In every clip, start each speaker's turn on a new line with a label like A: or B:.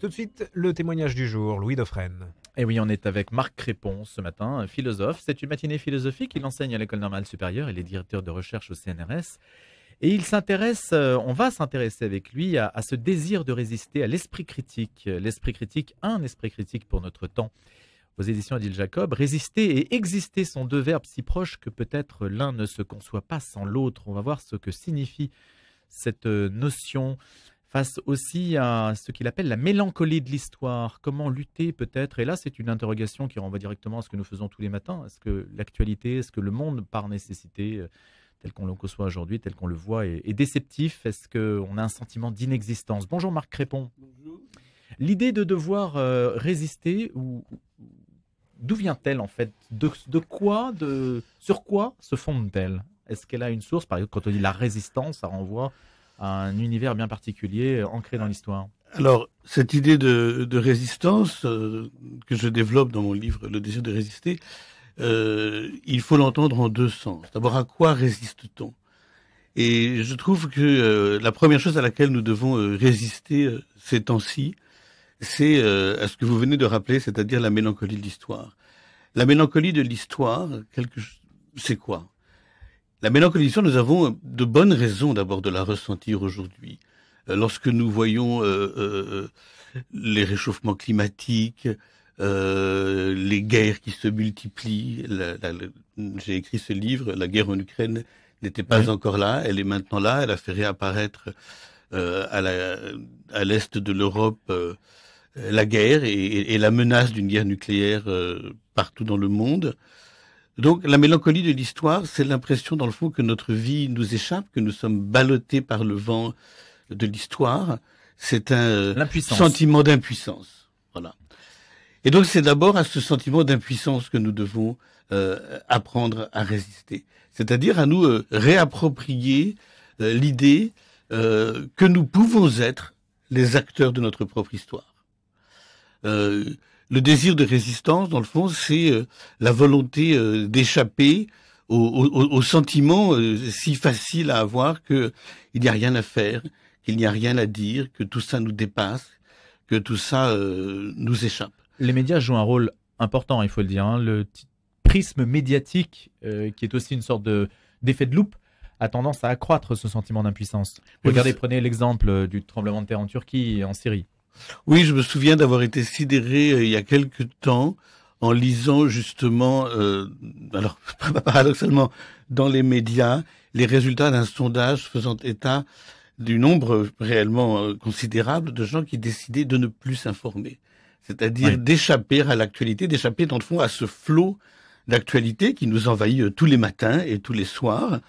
A: Tout de suite,
B: le témoignage du jour, Louis Dauphren. Et oui, on est avec Marc Crépon ce matin, philosophe. C'est une matinée philosophique. Il enseigne à l'École normale supérieure. Il est directeur de recherche au CNRS. Et il s'intéresse, euh, on va s'intéresser avec lui à, à, ce désir de résister, à l'esprit critique. L'esprit critique, un esprit critique pour notre temps. Aux éditions Adil Jacob, résister et exister sont deux verbes si proches que peut-être l'un ne se conçoit pas sans l'autre. On va voir ce que signifie cette euh, notion, face aussi à ce qu'il appelle la mélancolie de l'histoire. Comment lutter peut-être Et là, c'est une interrogation qui renvoie directement à ce que nous faisons tous les matins. Est-ce que l'actualité, est-ce que le monde par nécessité, euh, tel qu'on le conçoit aujourd'hui, tel qu'on le voit, est, déceptif Est-ce qu'on a un sentiment d'inexistence Bonjour Marc Crépon. L'idée de devoir euh, résister, ou, d'où vient-elle en fait de, quoi, de, sur quoi se fonde-t-elle Est-ce qu'elle a une source Par exemple, quand on dit la résistance, ça renvoie un univers bien particulier, euh, ancré dans l'histoire.
C: Alors, cette idée de, résistance euh, que je développe dans mon livre Le désir de résister, euh, il faut l'entendre en deux sens. D'abord, à quoi résiste-t-on Et je trouve que la première chose à laquelle nous devons résister ces temps-ci, c'est à ce que vous venez de rappeler, c'est-à-dire la mélancolie de l'histoire. La mélancolie de l'histoire, quelque... c'est quoi la mélancolie, nous avons euh, de bonnes raisons d'abord de la ressentir aujourd'hui. Euh, lorsque nous voyons euh, les réchauffements climatiques, les guerres qui se multiplient. J'ai écrit ce livre, La guerre en Ukraine n'était pas encore là, elle est maintenant là, elle a fait réapparaître à l'est de l'Europe la guerre et, la menace d'une guerre nucléaire partout dans le monde. Donc la mélancolie de l'histoire, c'est l'impression dans le fond que notre vie nous échappe, que nous sommes ballottés par le vent de l'histoire. C'est un euh, sentiment d'impuissance. Voilà. Et donc c'est d'abord à ce sentiment d'impuissance que nous devons euh, apprendre à résister, c'est-à-dire à nous euh, réapproprier l'idée que nous pouvons être les acteurs de notre propre histoire le désir de résistance, dans le fond, c'est euh, la volonté euh, d'échapper au, sentiment euh, si facile à avoir qu'il n'y a rien à faire, qu'il n'y a rien à dire, que tout ça nous dépasse, que tout ça nous échappe. Les médias jouent un rôle important, il faut le dire. Hein. Le prisme
B: médiatique, qui est aussi une sorte d'effet de, de loupe, a tendance à accroître ce sentiment d'impuissance.
C: Regardez, prenez l'exemple du tremblement de terre en Turquie et en Syrie. Oui, je me souviens d'avoir été sidéré euh, il y a quelque temps en lisant justement, euh, alors paradoxalement, dans les médias, les résultats d'un sondage faisant état du nombre réellement euh, considérable de gens qui décidaient de ne plus s'informer, c'est-à-dire d'échapper à l'actualité, d'échapper dans le fond à ce flot d'actualité qui nous envahit tous les matins et tous les soirs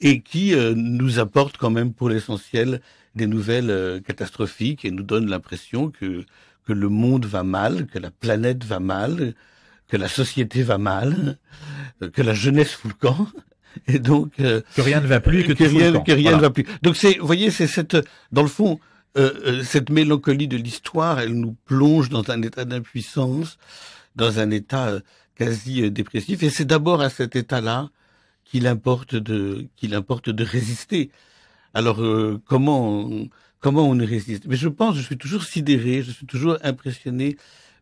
C: et qui nous apporte quand même pour l'essentiel des nouvelles euh, catastrophiques et nous donnent l'impression que, que le monde va mal, que la planète va mal, que la société va mal, euh, que la jeunesse fout le camp. Et donc euh, que rien ne va plus, que, que rien, que rien ne va plus. Donc c'est, vous voyez, c'est cette, dans le fond, cette mélancolie de l'histoire, elle nous plonge dans un état d'impuissance, dans un état quasi dépressif. Et c'est d'abord à cet état-là qu'il importe de, qu'il importe de résister. Alors euh, comment comment on résiste Mais je pense, je suis toujours sidéré, je suis toujours impressionné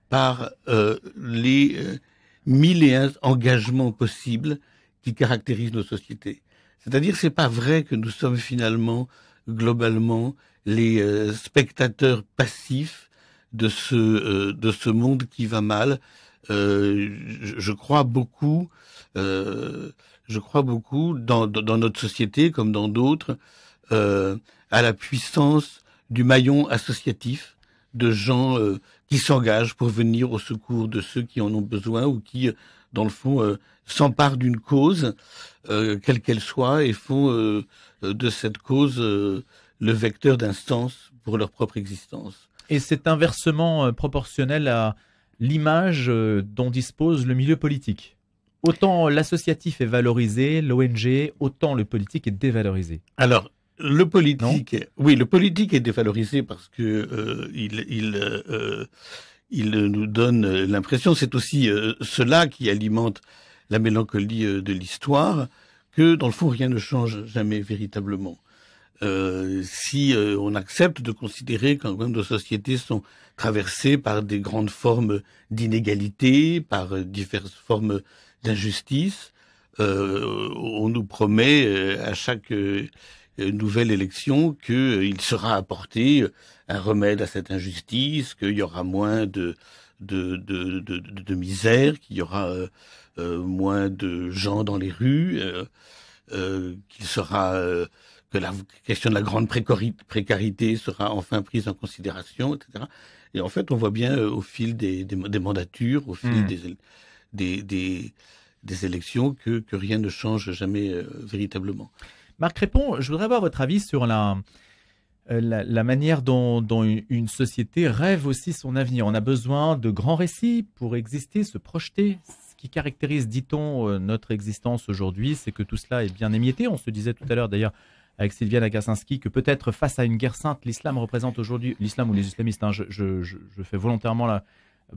C: par euh, les milliers euh, mille et un engagements possibles qui caractérisent nos sociétés. C'est-à-dire, c'est pas vrai que nous sommes finalement globalement les spectateurs passifs de ce de ce monde qui va mal. Je, je, crois beaucoup je crois beaucoup dans, dans, notre société comme dans d'autres euh, à la puissance du maillon associatif de gens euh, qui s'engagent pour venir au secours de ceux qui en ont besoin ou qui, euh, dans le fond, s'emparent d'une cause, quelle qu'elle soit, et font de cette cause le vecteur d'instance pour leur propre existence.
B: Et c'est inversement proportionnel à l'image dont dispose le milieu politique. Autant l'associatif est valorisé, l'ONG, autant le politique est dévalorisé. Alors, le
C: politique, oui, le politique est dévalorisé parce que euh, il, euh, il, nous donne l'impression, c'est aussi euh, cela qui alimente la mélancolie de l'histoire, que dans le fond rien ne change jamais véritablement. si on accepte de considérer quand même nos sociétés sont traversées par des grandes formes d'inégalité, par diverses formes d'injustice, on nous promet à chaque euh, nouvelle élection qu'il euh, sera apporté euh, un remède à cette injustice, qu'il y aura moins de, de, de, de, misère, qu'il y aura moins de gens dans les rues, qu'il sera que la question de la grande précarité sera enfin prise en considération, etc. Et en fait, on voit bien au fil des, des, mandatures, au fil hmm. des, des, des, élections, que, que, rien ne change jamais véritablement. Marc Répond, je voudrais avoir votre avis sur
B: la, euh, la, manière dont, une société rêve aussi son avenir. On a besoin de grands récits pour exister, se projeter. Ce qui caractérise, dit-on, euh, notre existence aujourd'hui, c'est que tout cela est bien émietté. On se disait tout à l'heure d'ailleurs avec Sylviane Akasinski que peut-être face à une guerre sainte, l'islam représente aujourd'hui, l'islam ou les islamistes, hein, je, je, fais volontairement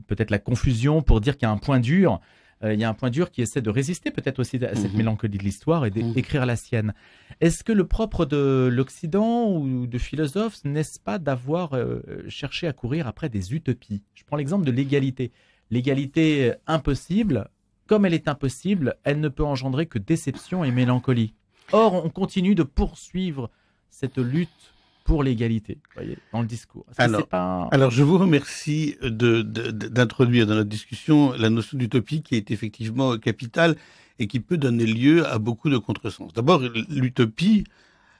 B: peut-être la confusion pour dire qu'il y a un point dur. Euh, il y a un point dur qui essaie de résister peut-être aussi à cette mhm. mélancolie de l'histoire et mhm. d'écrire la sienne. Est-ce que le propre de l'Occident ou de philosophes n'est-ce pas d'avoir euh, cherché à courir après des utopies Je prends l'exemple de l'égalité. L'égalité impossible, comme elle est impossible, elle ne peut engendrer que déception et mélancolie. Or, on continue de poursuivre cette lutte pour l'égalité, voyez, dans le discours. Alors, alors, je vous
C: remercie d'introduire de, d'introduire dans notre discussion la notion d'utopie qui est effectivement capitale et qui peut donner lieu à beaucoup de contresens. D'abord, l'utopie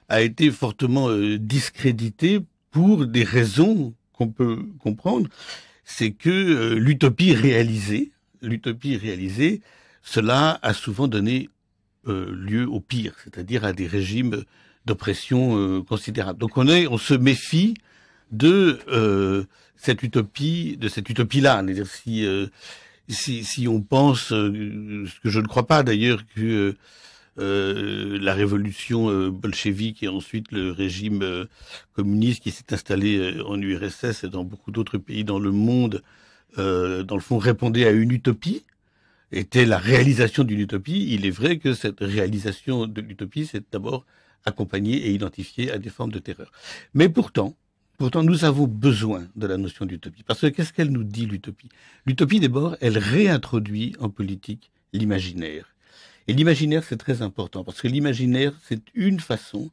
C: a été fortement euh, discréditée pour des raisons qu'on peut comprendre. C'est que euh, l'utopie réalisée, l'utopie réalisée, cela a souvent donné euh, lieu au pire, c'est-à-dire à des régimes de pression euh, considérable. Donc on est, on se méfie de euh, cette utopie, de cette utopie-là. à si, euh, si, si on pense, ce que je ne crois pas d'ailleurs, que la révolution bolchevique et ensuite le régime communiste qui s'est installé en URSS et dans beaucoup d'autres pays dans le monde, dans le fond, répondait à une utopie était la réalisation d'une utopie. Il est vrai que cette réalisation de l'utopie, c'est d'abord accompagner et identifier à des formes de terreur. Mais pourtant, pourtant, nous avons besoin de la notion d'utopie. Parce que qu'est-ce qu'elle nous dit, l'utopie L'utopie, d'abord, elle réintroduit en politique l'imaginaire. Et l'imaginaire, c'est très important, parce que l'imaginaire, c'est une façon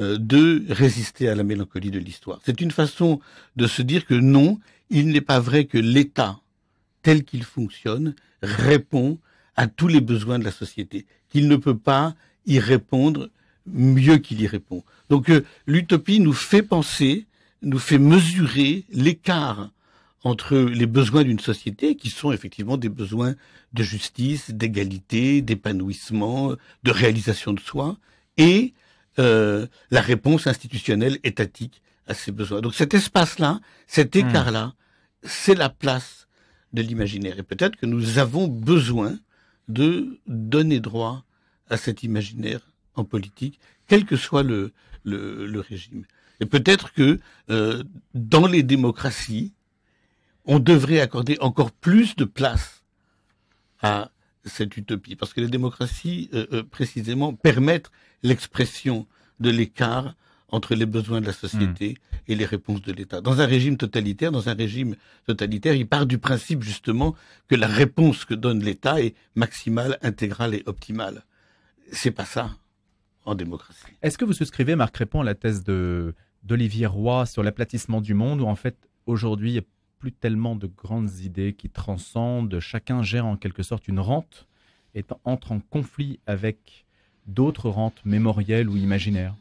C: euh, de résister à la mélancolie de l'histoire. C'est une façon de se dire que non, il n'est pas vrai que l'État, tel qu'il fonctionne, répond à tous les besoins de la société, qu'il ne peut pas y répondre mieux qu'il y répond. Donc euh, l'utopie nous fait penser, nous fait mesurer l'écart entre les besoins d'une société, qui sont effectivement des besoins de justice, d'égalité, d'épanouissement, de réalisation de soi, et euh, la réponse institutionnelle, étatique à ces besoins. Donc cet espace-là, cet hmm. écart-là, c'est la place de l'imaginaire. Et peut-être que nous avons besoin de donner droit à cet imaginaire en politique, quel que soit le, régime. Et peut-être que euh, dans les démocraties, on devrait accorder encore plus de place à cette utopie, parce que les démocraties, euh, euh, précisément, permettent l'expression de l'écart entre les besoins de la société hmm. et les réponses de l'État. Dans un régime totalitaire, dans un régime totalitaire, il part du principe justement que la réponse que donne l'État est maximale, intégrale et optimale. C'est pas ça démocratie. Est-ce que vous souscrivez, Marc Répond, à la thèse
B: de, d'Olivier Roy sur l'aplatissement du monde, où en fait, aujourd'hui, il n'y a plus tellement de grandes idées qui transcendent, chacun gère en quelque sorte une rente et entre en conflit avec d'autres rentes mémorielles ou imaginaires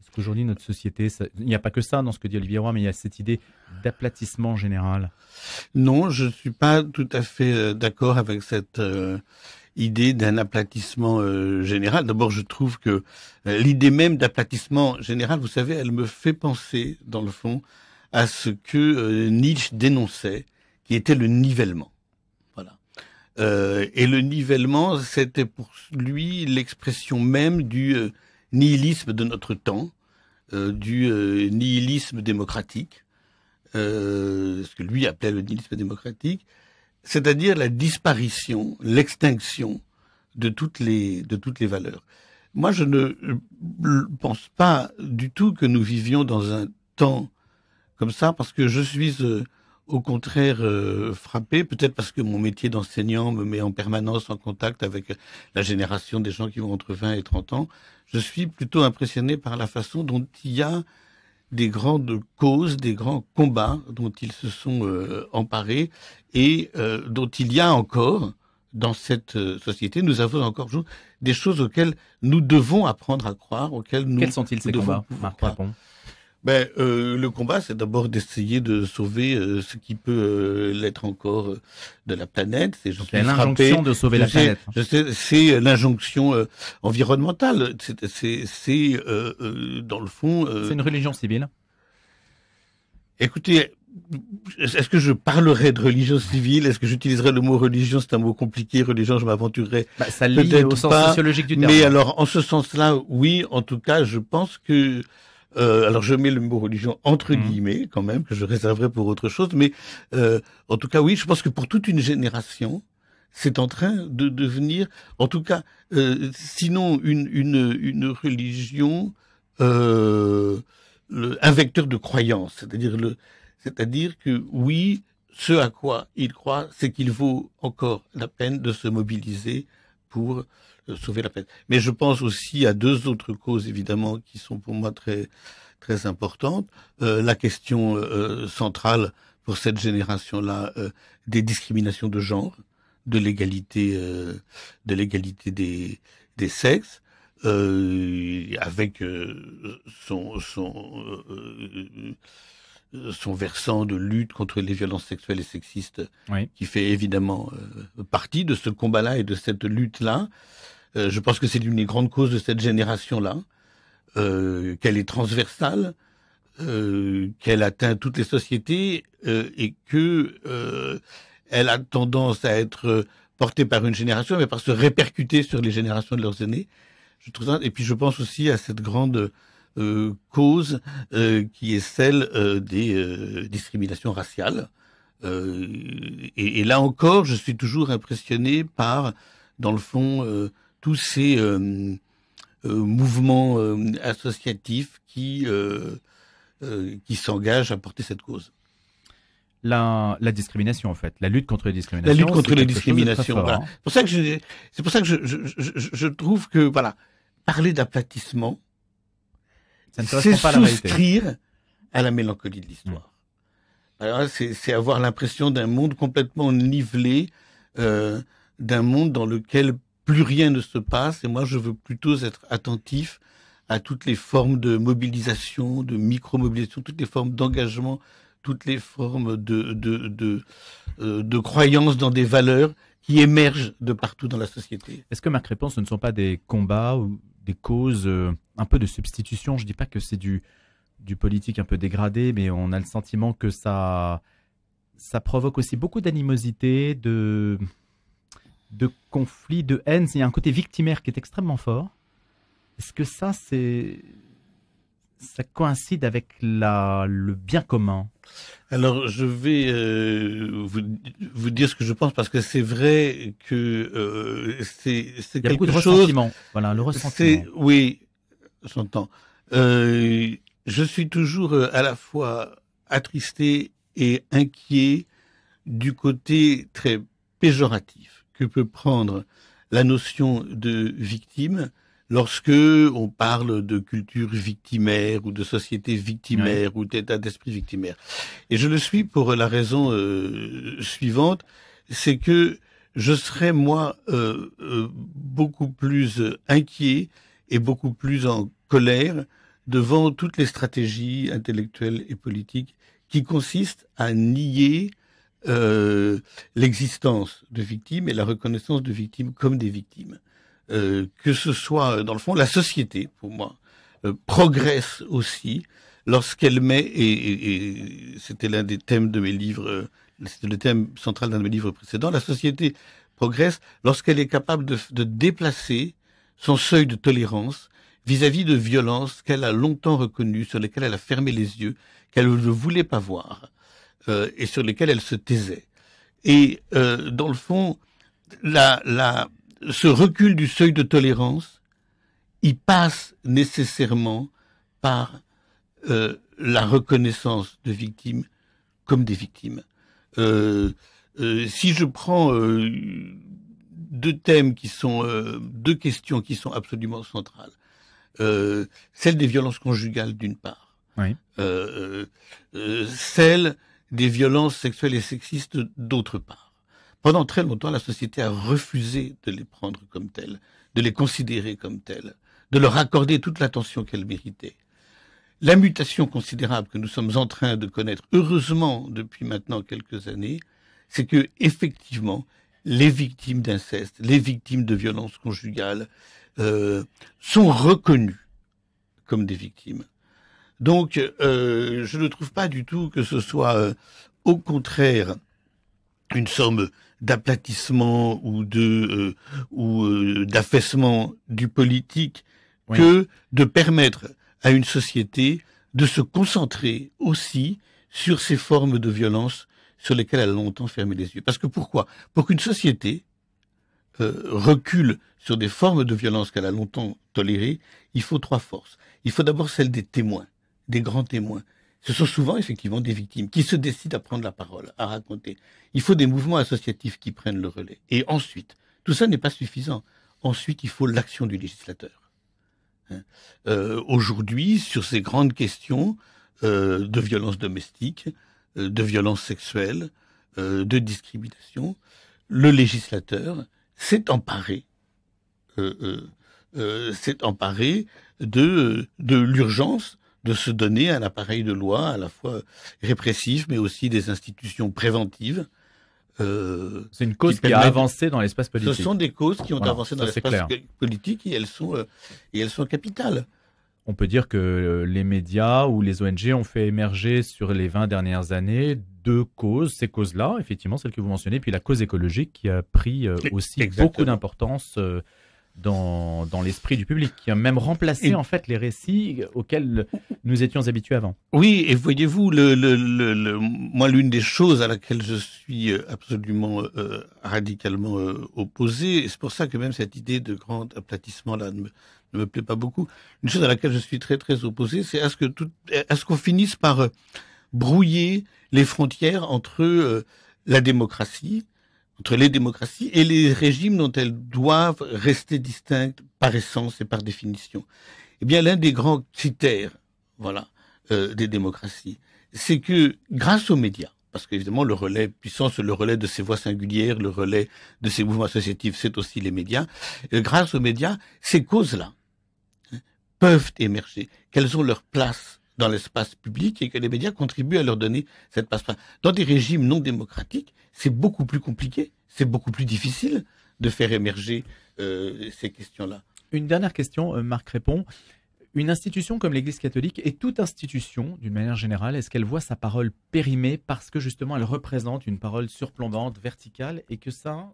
B: Est-ce qu'aujourd'hui, notre société, il n'y a pas que ça dans ce que dit Olivier Roy, mais il y a cette idée d'aplatissement général
C: Non, je ne suis pas tout à fait euh, d'accord avec cette... Euh, idée d'un aplatissement euh, général. D'abord, je trouve que euh, l'idée même d'aplatissement général, vous savez, elle me fait penser, dans le fond, à ce que euh, Nietzsche dénonçait, qui était le nivellement. Voilà. et le nivellement, c'était pour lui l'expression même du nihilisme de notre temps, du nihilisme démocratique, ce que lui appelait le nihilisme démocratique, c'est-à-dire la disparition, l'extinction de toutes les de toutes les valeurs. Moi, je ne euh, pense pas du tout que nous vivions dans un temps comme ça, parce que je suis euh, au contraire euh, frappé, peut-être parce que mon métier d'enseignant me met en permanence en contact avec la génération des gens qui vont entre 20 et 30 ans. Je suis plutôt impressionné par la façon dont il y a des grandes causes, des grands combats dont ils se sont euh, emparés et euh, dont il y a encore dans cette euh, société, nous avons encore des choses auxquelles nous devons apprendre à croire, auxquelles nous Quels sont-ils ces combats, Marc ben, euh, Le combat, c'est d'abord d'essayer de sauver euh, ce qui peut euh, l'être encore de la planète. C'est l'injonction de sauver la planète. c'est l'injonction environnementale. C'est dans le fond. c'est une religion civile. Écoutez, est-ce que je parlerai de religion civile Est-ce que j'utiliserai le mot religion C'est un mot compliqué. Religion, je m'aventurerais bah, ça lie au sens sociologique du terme. Mais alors, en ce sens-là, oui. En tout cas, je pense que euh, alors je mets le mot religion entre mm. guillemets quand même, que je réserverai pour autre chose, mais euh, en tout cas oui, je pense que pour toute une génération, c'est en train de devenir, en tout cas, euh, sinon une, une, une religion, un vecteur de croyance, c'est-à-dire le, c'est-à-dire que oui, ce à quoi il croit, c'est qu'il vaut encore la peine de se mobiliser pour euh, sauver la peine. Mais je pense aussi à deux autres causes, évidemment, qui sont pour moi très, très importantes. Euh, la question euh, centrale pour cette génération-là des discriminations de genre, de l'égalité, de l'égalité des, des sexes. avec son, son son versant de lutte contre les violences sexuelles et sexistes, qui fait évidemment euh, partie de ce combat-là et de cette lutte-là. Euh, je pense que c'est l'une des grandes causes de cette génération-là, euh, qu'elle est transversale, qu'elle atteint toutes les sociétés et que elle a tendance à être portée par une génération, mais par se répercuter sur les générations de leurs aînés. Je trouve Et puis je pense aussi à cette grande euh, cause euh, qui est celle euh, des discriminations raciales. Et, et, là encore, je suis toujours impressionné par, dans le fond, tous ces mouvements associatifs qui qui s'engagent à porter cette cause. La, la,
B: discrimination, en fait, la lutte contre les discriminations. La lutte contre les discriminations. Hein.
C: C'est pour ça que je, c'est pour ça que je, je, je, je trouve que voilà, parler d'aplatissement, ça ne pas à la à la mélancolie de l'histoire. Hmm. Alors, c'est avoir l'impression d'un monde complètement nivelé, euh, d'un monde dans lequel plus rien ne se passe. Et moi, je veux plutôt être attentif à toutes les formes de mobilisation, de micro-mobilisation, toutes les formes d'engagement, toutes les formes de, euh, croyance dans des valeurs qui émergent de partout dans la société. Est-ce que ma
B: réponse, ce ne sont pas des combats ou des causes euh, un peu de substitution. Je ne dis pas que c'est du, du politique un peu dégradé, mais on a le sentiment que ça, ça provoque aussi beaucoup d'animosité, de, de conflits, de haine. Il y a un côté victimaire qui est extrêmement fort. Est-ce que ça, c'est ça coïncide avec la, le bien commun
C: Alors, je vais euh, vous, dire ce que je pense parce que c'est vrai que euh, c'est quelque beaucoup de chose. Voilà, le ressentiment. Oui, j'entends. Euh, je suis toujours euh, à la fois attristé et inquiet du côté très péjoratif que peut prendre la notion de victime lorsque on parle de culture victimaire ou de société victimaire ou d'état d'esprit victimaire. Et je le suis pour la raison euh, suivante, c'est que je serais moi euh, euh, beaucoup plus inquiet et beaucoup plus en colère devant toutes les stratégies intellectuelles et politiques qui consistent à nier l'existence de victimes et la reconnaissance de victimes comme des victimes. Euh, que ce soit euh, dans le fond la société, pour moi, euh, progresse aussi lorsqu'elle met, et, c'était l'un des thèmes de mes livres, c'était le thème central d'un de mes livres précédents, la société progresse lorsqu'elle est capable de, déplacer son seuil de tolérance vis-à-vis de violences qu'elle a longtemps reconnues, sur lesquelles elle a fermé les yeux, qu'elle ne voulait pas voir, et sur lesquelles elle se taisait. Et dans le fond, la, la, ce recul du seuil de tolérance, il passe nécessairement par euh, la reconnaissance de victimes comme des victimes. Euh, euh, si je prends deux thèmes qui sont deux questions qui sont absolument centrales, celle des violences conjugales d'une part, celle des violences sexuelles et sexistes d'autre part. Pendant très longtemps, la société a refusé de les prendre comme tels, de les considérer comme tels, de leur accorder toute l'attention qu'elles méritaient. La mutation considérable que nous sommes en train de connaître, heureusement depuis maintenant quelques années, c'est que effectivement, les victimes d'inceste, les victimes de violences conjugales euh, sont reconnues comme des victimes. Donc, euh, je ne trouve pas du tout que ce soit, euh, au contraire, une somme d'aplatissement ou de euh, ou euh, d'affaissement du politique que de permettre à une société de se concentrer aussi sur ces formes de violence sur lesquelles elle a longtemps fermé les yeux. Parce que pourquoi Pour qu'une société euh, recule sur des formes de violence qu'elle a longtemps tolérées, il faut trois forces. Il faut d'abord celle des témoins, des grands témoins, ce sont souvent effectivement des victimes qui se décident à prendre la parole, à raconter. Il faut des mouvements associatifs qui prennent le relais. Et ensuite, tout ça n'est pas suffisant. Ensuite, il faut l'action du législateur. Hein. Euh, aujourd'hui, sur ces grandes questions euh, de violence domestique, euh, de violence sexuelle, de discrimination, le législateur s'est emparé, s'est emparé de, de l'urgence de se donner à l'appareil de loi, à la fois répressif, mais aussi des institutions préventives. Euh, c'est une cause qui, a avancé dans l'espace politique. Ce sont des causes qui ont avancé dans l'espace politique et elles sont, euh, et elles sont capitales.
B: On peut dire que euh, les médias ou les ONG ont fait émerger sur les 20 dernières années deux causes. Ces causes-là, effectivement, celles que vous mentionnez, puis la cause écologique qui a pris aussi beaucoup d'importance dans, dans l'esprit du public, qui a même remplacé en fait les récits auxquels nous étions habitués avant.
C: Oui, et voyez-vous, le, moi, l'une des choses à laquelle je suis absolument euh, radicalement euh, opposé, et c'est pour ça que même cette idée de grand aplatissement là ne me, plaît pas beaucoup, une chose à laquelle je suis très très opposé, c'est à ce que tout, à ce qu'on finisse par euh, brouiller les frontières entre la démocratie entre les démocraties et les régimes dont elles doivent rester distinctes par essence et par définition. Eh bien, l'un des grands critères, voilà, euh, des démocraties, c'est que grâce aux médias, parce qu'évidemment le relais puissance, le relais de ces voix singulières, le relais de ces mouvements associatifs, c'est aussi les médias. Euh, grâce aux médias, ces causes-là hein, peuvent émerger. Quelles ont leur place dans l'espace public et que les médias contribuent à leur donner cette passe-passe. Dans des régimes non démocratiques, c'est beaucoup plus compliqué, c'est beaucoup plus difficile de faire émerger euh, ces questions-là.
B: Une dernière question, euh, Marc répond. Une institution comme l'Église catholique et toute institution, d'une manière générale, est-ce qu'elle voit sa parole périmée parce que justement elle représente une parole surplombante, verticale, et que ça,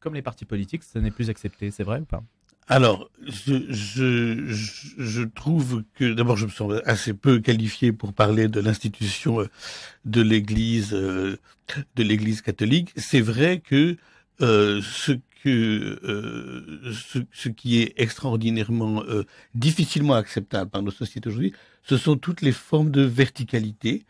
B: comme les partis politiques, ça n'est plus accepté, c'est vrai ou pas
C: alors, je, trouve que d'abord, je me sens assez peu qualifié pour parler de l'institution euh, de l'Église euh, de l'Église catholique. C'est vrai que euh, ce que ce, qui est extraordinairement difficilement acceptable par nos sociétés aujourd'hui, ce sont toutes les formes de verticalité,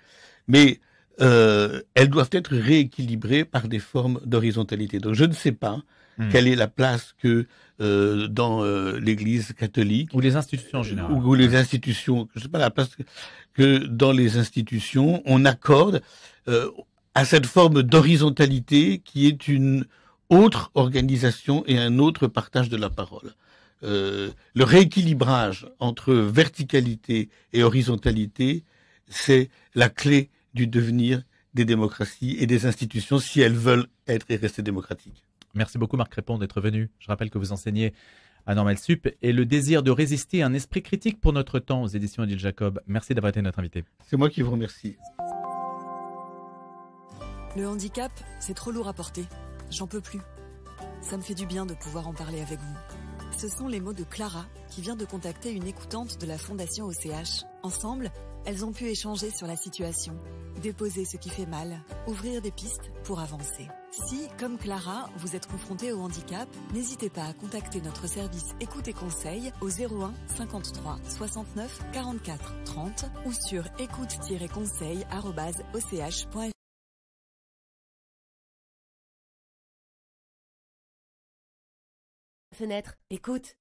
C: mais elles doivent être rééquilibrées par des formes d'horizontalité. Donc, je ne sais pas Hmm. Quelle est la place que euh, dans euh, l'Église catholique ou les institutions en général ou, les institutions, je sais pas la place que, dans les institutions on accorde euh, à cette forme d'horizontalité qui est une autre organisation et un autre partage de la parole. le rééquilibrage entre verticalité et horizontalité, c'est la clé du devenir des démocraties et des institutions si elles veulent être et rester démocratiques. Merci beaucoup Marc Crépon d'être venu. Je rappelle que vous enseignez
B: à Normal Sup et le désir de résister à un esprit critique pour notre temps aux éditions Adil Jacob. Merci d'avoir été notre invité. C'est moi qui vous remercie.
A: Le handicap, c'est trop lourd à porter. J'en peux plus. Ça me fait du bien de pouvoir en parler avec vous. Ce sont les mots de Clara, qui vient de contacter une écoutante de la Fondation OCH. Ensemble, elles ont pu échanger sur la situation, déposer ce qui fait mal, ouvrir des pistes pour avancer. Si, comme Clara, vous êtes confronté au handicap, n'hésitez pas à contacter notre service Écoute et Conseil au 01 53 69 44 30 ou sur écoute-conseil.och.fr. Fenêtre, écoute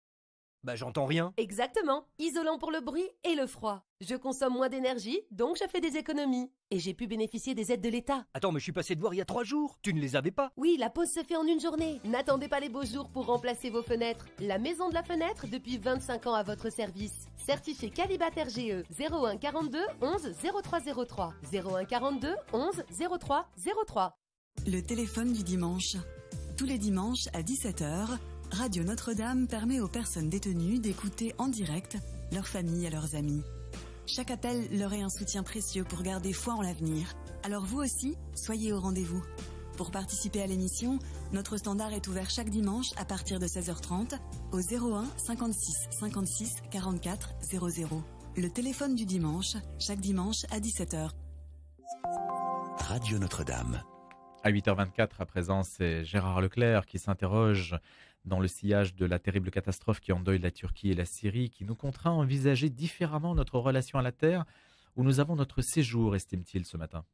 A: bah j'entends rien. Exactement. Isolant pour le bruit et le froid. Je consomme moins d'énergie, donc je fais des économies. Et j'ai pu bénéficier des aides de l'État. Attends, mais je suis passé de voir il y a trois jours. Tu ne les avais pas. Oui, la pause se fait en une journée. N'attendez pas les beaux jours pour remplacer vos fenêtres. La maison de la fenêtre depuis 25 ans à votre service. Certifié Calibat GE 01 42 11 0303 01 42 11 0303. Le téléphone du dimanche. Tous les dimanches à 17h Radio Notre-Dame permet aux personnes détenues d'écouter en direct leurs familles et leurs amis. Chaque appel leur est un soutien précieux pour garder foi en l'avenir. Alors vous aussi, soyez au rendez-vous. Pour participer à l'émission, notre standard est ouvert chaque dimanche à partir de 16h30 au 01 56 56 44 00. Le téléphone du dimanche, chaque dimanche à 17h.
D: Radio Notre-Dame.
B: À 8h24, à présent, c'est Gérard Leclerc qui s'interroge dans le sillage de la terrible catastrophe qui endeuille la Turquie et la Syrie, qui nous contraint à envisager différemment notre relation à la Terre, où nous avons notre séjour, estime-t-il ce matin.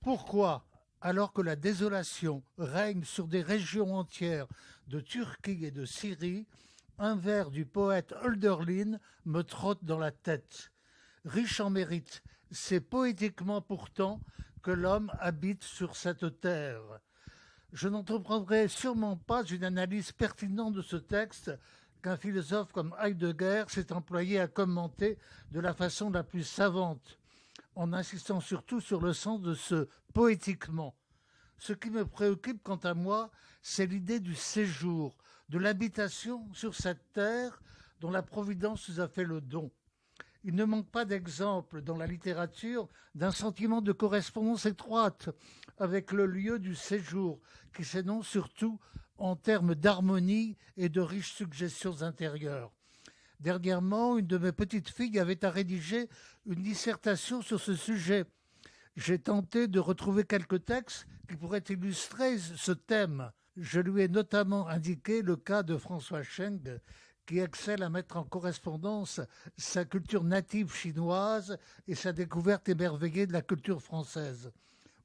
E: Pourquoi, alors que la désolation règne sur des régions entières de Turquie et de Syrie, un vers du poète Hölderlin me trotte dans la tête. Riche en mérite, c'est poétiquement pourtant que l'homme habite sur cette terre. Je n'entreprendrai sûrement pas une analyse pertinente de ce texte qu'un philosophe comme Heidegger s'est employé à commenter de la façon la plus savante, en insistant surtout sur le sens de ce poétiquement. Ce qui me préoccupe quant à moi, c'est l'idée du séjour, de l'habitation sur cette terre dont la Providence nous a fait le don. Il ne manque pas d'exemples dans la littérature d'un sentiment de correspondance étroite avec le lieu du séjour, qui s'énonce surtout en termes d'harmonie et de riches suggestions intérieures. Dernièrement, une de mes petites filles avait à rédiger une dissertation sur ce sujet. J'ai tenté de retrouver quelques textes qui pourraient illustrer ce thème. Je lui ai notamment indiqué le cas de François Scheng, qui excelle à mettre en correspondance sa culture native chinoise et sa découverte émerveillée de la culture française.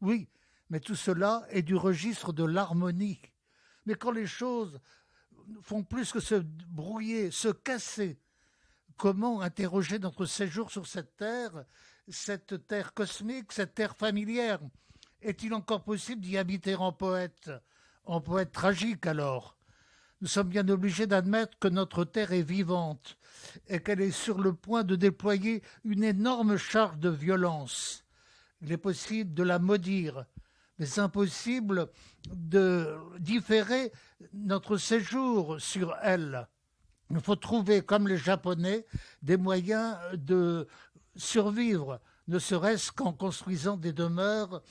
E: Oui, mais tout cela est du registre de l'harmonie. Mais quand les choses font plus que se brouiller, se casser, comment interroger notre séjour sur cette terre, cette terre cosmique, cette terre familière Est-il encore possible d'y habiter en poète En poète tragique alors nous sommes bien obligés d'admettre que notre Terre est vivante et qu'elle est sur le point de déployer une énorme charge de violence. Il est possible de la maudire, mais impossible de différer notre séjour sur elle. Il faut trouver, comme les Japonais, des moyens de survivre, ne serait-ce qu'en construisant des demeures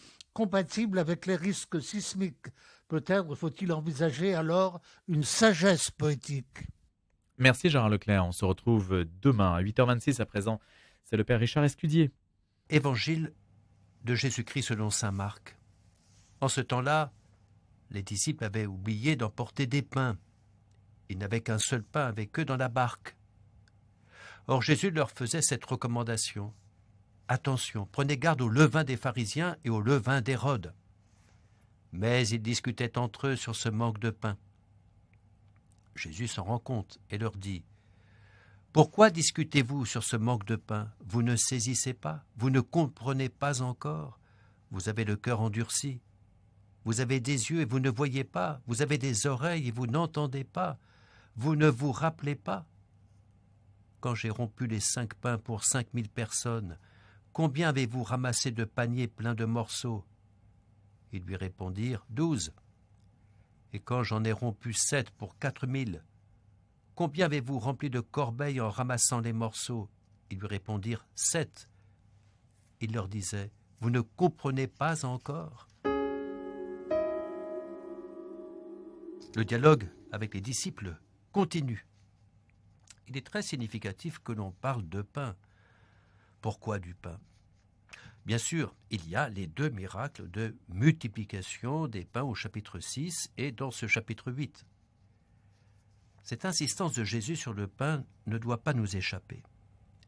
E: compatible avec les risques sismiques. Peut-être faut-il envisager alors une sagesse poétique.
B: Merci Gérard Leclerc. On se retrouve demain à 8h26 à présent. C'est le Père Richard
D: Escudier. Évangile de Jésus-Christ selon Saint Marc. En ce temps-là, les disciples avaient oublié d'emporter des pains. Ils n'avaient qu'un seul pain avec eux dans la barque. Or Jésus leur faisait cette recommandation. Attention, prenez garde au levain des pharisiens et au levain d'Hérode. Mais ils discutaient entre eux sur ce manque de pain. Jésus s'en rend compte et leur dit Pourquoi discutez-vous sur ce manque de pain Vous ne saisissez pas, vous ne comprenez pas encore, vous avez le cœur endurci, vous avez des yeux et vous ne voyez pas, vous avez des oreilles et vous n'entendez pas, vous ne vous rappelez pas. Quand j'ai rompu les cinq pains pour cinq mille personnes, Combien avez-vous ramassé de paniers pleins de morceaux Ils lui répondirent Douze. Et quand j'en ai rompu sept pour quatre mille, combien avez-vous rempli de corbeilles en ramassant les morceaux Ils lui répondirent Sept. Il leur disait Vous ne comprenez pas encore Le dialogue avec les disciples continue. Il est très significatif que l'on parle de pain. Pourquoi du pain Bien sûr, il y a les deux miracles de multiplication des pains au chapitre 6 et dans ce chapitre 8. Cette insistance de Jésus sur le pain ne doit pas nous échapper.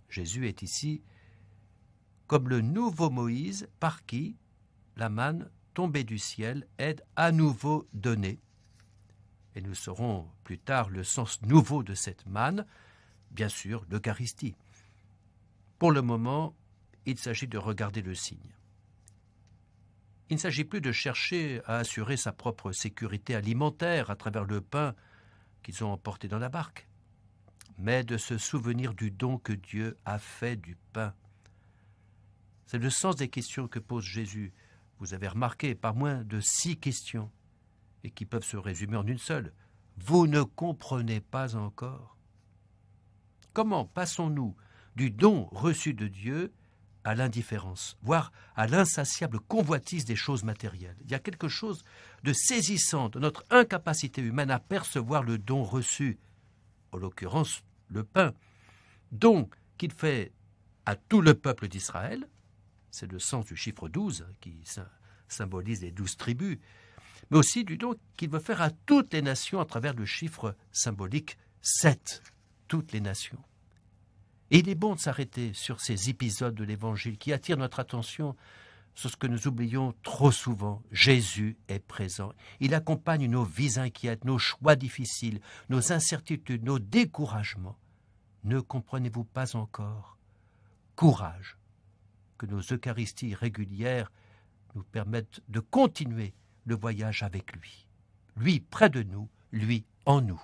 D: Jésus est ici comme le nouveau Moïse par qui la manne tombée du ciel est à nouveau donnée. Et nous saurons plus tard le sens nouveau de cette manne, bien sûr l'Eucharistie. Pour le moment, il s'agit de regarder le signe. Il ne s'agit plus de chercher à assurer sa propre sécurité alimentaire à travers le pain qu'ils ont emporté dans la barque, mais de se souvenir du don que Dieu a fait du pain. C'est le sens des questions que pose Jésus, vous avez remarqué, pas moins de six questions, et qui peuvent se résumer en une seule. Vous ne comprenez pas encore. Comment passons-nous du don reçu de Dieu à l'indifférence, voire à l'insatiable convoitise des choses matérielles. Il y a quelque chose de saisissant de notre incapacité humaine à percevoir le don reçu, en l'occurrence le pain, don qu'il fait à tout le peuple d'Israël, c'est le sens du chiffre 12 hein, qui symbolise les douze tribus, mais aussi du don qu'il veut faire à toutes les nations à travers le chiffre symbolique 7, toutes les nations. Et il est bon de s'arrêter sur ces épisodes de l'Évangile qui attirent notre attention sur ce que nous oublions trop souvent. Jésus est présent. Il accompagne nos vies inquiètes, nos choix difficiles, nos incertitudes, nos découragements. Ne comprenez-vous pas encore Courage que nos Eucharisties régulières nous permettent de continuer le voyage avec lui. Lui près de nous, lui en nous.